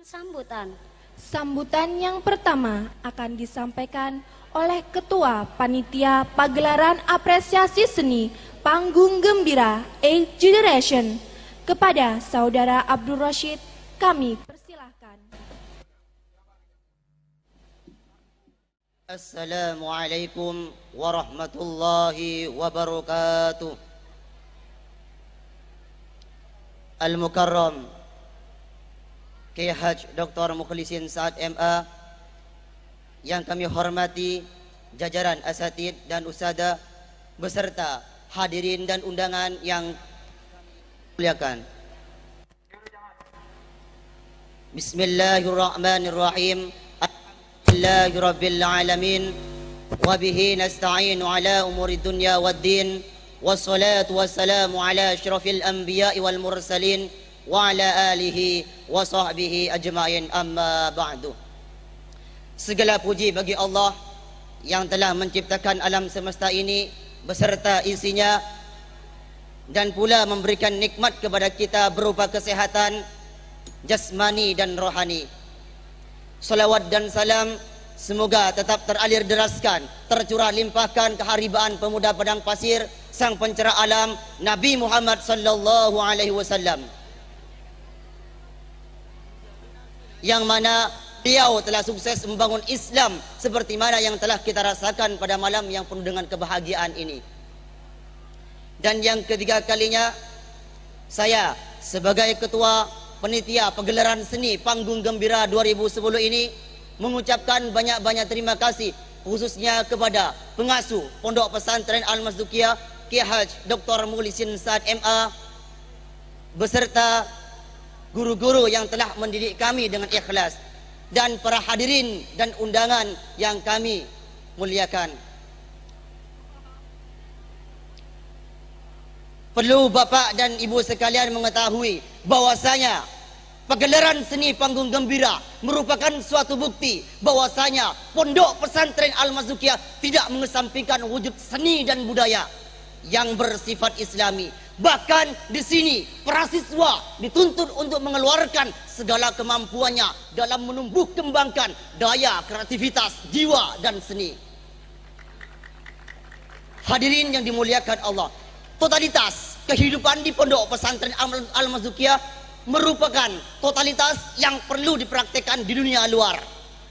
Sambutan. Sambutan yang pertama akan disampaikan oleh Ketua Panitia Pagelaran Apresiasi Seni Panggung Gembira A Generation kepada Saudara Abdul Rashid kami persilahkan. Assalamualaikum warahmatullahi wabarakatuh. Al-Mukarram K.H. Dr. Mukhlisin Sa'ad MA Yang kami hormati jajaran asatid dan usada Beserta hadirin dan undangan yang muliakan Bismillahirrahmanirrahim Alhamdulillahirrabbilalamin Wabihi nasta'inu ala umuri dunya wa din Wassalatu wassalamu ala syurafil anbiya'i wal mursalin وعلى آله وصحبه أجمعين أما بعد Segala puji bagi Allah yang telah menciptakan alam semesta ini beserta isinya dan pula memberikan nikmat kepada kita berupa kesehatan jasmani dan rohani. Salawat dan salam semoga tetap teralir deraskan, tercurah limpahkan keharibaan pemuda padang pasir sang pencerah alam Nabi Muhammad sallallahu alaihi wasallam. yang mana beliau telah sukses membangun Islam seperti mana yang telah kita rasakan pada malam yang penuh dengan kebahagiaan ini. Dan yang ketiga kalinya saya sebagai ketua penitia Pegelaran seni Panggung Gembira 2010 ini mengucapkan banyak-banyak terima kasih khususnya kepada pengasuh Pondok Pesantren Al-Mazdukiyah Kiai Haji Dr. Mulisin Saad MA beserta guru-guru yang telah mendidik kami dengan ikhlas dan para hadirin dan undangan yang kami muliakan. Perlu bapak dan ibu sekalian mengetahui bahwasanya pagelaran seni panggung gembira merupakan suatu bukti bahwasanya Pondok Pesantren Al Mazukiyah tidak mengesampingkan wujud seni dan budaya yang bersifat Islami Bahkan di sini prasiswa dituntut untuk mengeluarkan segala kemampuannya dalam menumbuh kembangkan daya, kreativitas, jiwa dan seni. Hadirin yang dimuliakan Allah, totalitas kehidupan di pondok pesantren Al-Mazukiyah merupakan totalitas yang perlu dipraktikkan di dunia luar.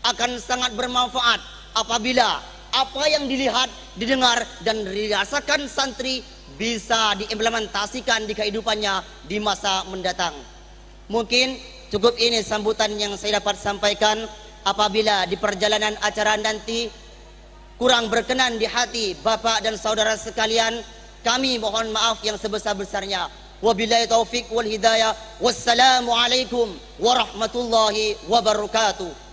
Akan sangat bermanfaat apabila apa yang dilihat, didengar dan dirasakan santri bisa diimplementasikan di kehidupannya di masa mendatang. Mungkin cukup ini sambutan yang saya dapat sampaikan apabila di perjalanan acara nanti kurang berkenan di hati bapak dan saudara sekalian, kami mohon maaf yang sebesar-besarnya. Wabillahi taufik wal hidayah. Wassalamu alaikum warahmatullahi wabarakatuh.